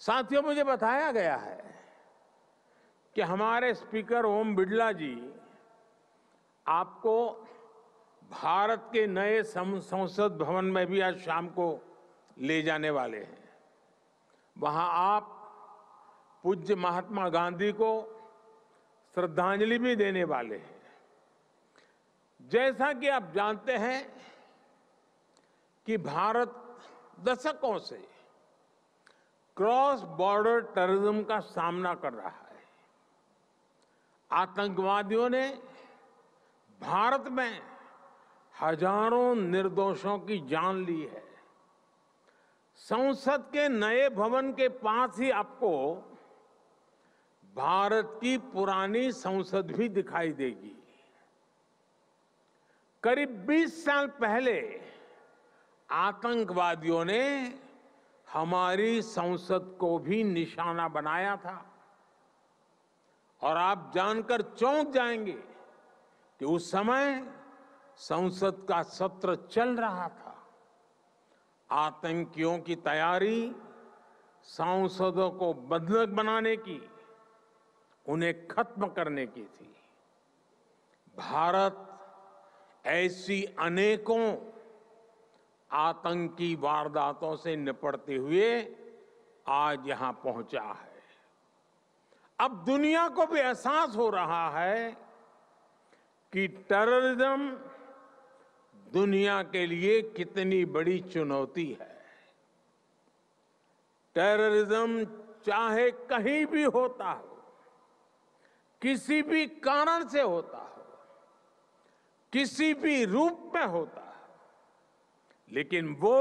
साथियों मुझे बताया गया है कि हमारे स्पीकर ओम बिड़ला जी आपको भारत के नए संसद भवन में भी आज शाम को ले जाने वाले हैं वहां आप पूज्य महात्मा गांधी को श्रद्धांजलि भी देने वाले हैं जैसा कि आप जानते हैं कि भारत दशकों से क्रॉस बॉर्डर टेररिज्म का सामना कर रहा है आतंकवादियों ने भारत में हजारों निर्दोषों की जान ली है संसद के नए भवन के पास ही आपको भारत की पुरानी संसद भी दिखाई देगी करीब 20 साल पहले आतंकवादियों ने हमारी संसद को भी निशाना बनाया था और आप जानकर चौंक जाएंगे कि उस समय संसद का सत्र चल रहा था आतंकियों की तैयारी सांसदों को बदलक बनाने की उन्हें खत्म करने की थी भारत ऐसी अनेकों आतंकी वारदातों से निपटते हुए आज यहां पहुंचा है अब दुनिया को भी एहसास हो रहा है कि टेररिज्म दुनिया के लिए कितनी बड़ी चुनौती है टेररिज्म चाहे कहीं भी होता हो किसी भी कारण से होता हो किसी भी रूप में होता हो लेकिन वो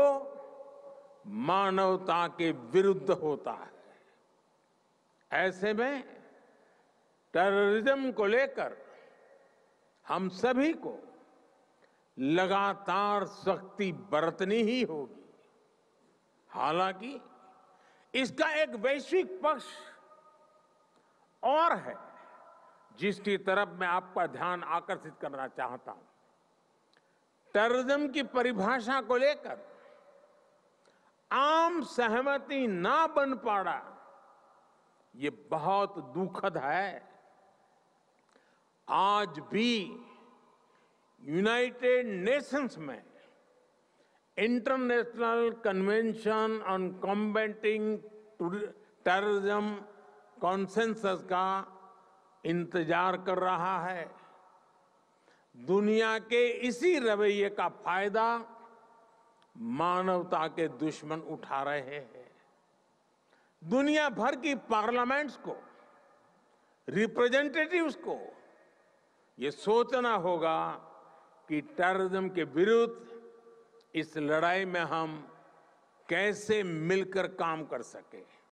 मानवता के विरुद्ध होता है ऐसे में टेररिज्म को लेकर हम सभी को लगातार सख्ती बरतनी ही होगी हालांकि इसका एक वैश्विक पक्ष और है जिसकी तरफ मैं आपका ध्यान आकर्षित करना चाहता हूं टेररिज्म की परिभाषा को लेकर आम सहमति ना बन पाड़ा ये बहुत दुखद है आज भी यूनाइटेड नेशंस में international convention on combating terrorism consensus का इंतजार कर रहा है दुनिया के इसी रवैये का फायदा मानवता के दुश्मन उठा रहे हैं दुनिया भर की पार्लियामेंट्स को रिप्रेजेंटेटिव्स को ये सोचना होगा कि टेररिज्म के विरुद्ध इस लड़ाई में हम कैसे मिलकर काम कर सकें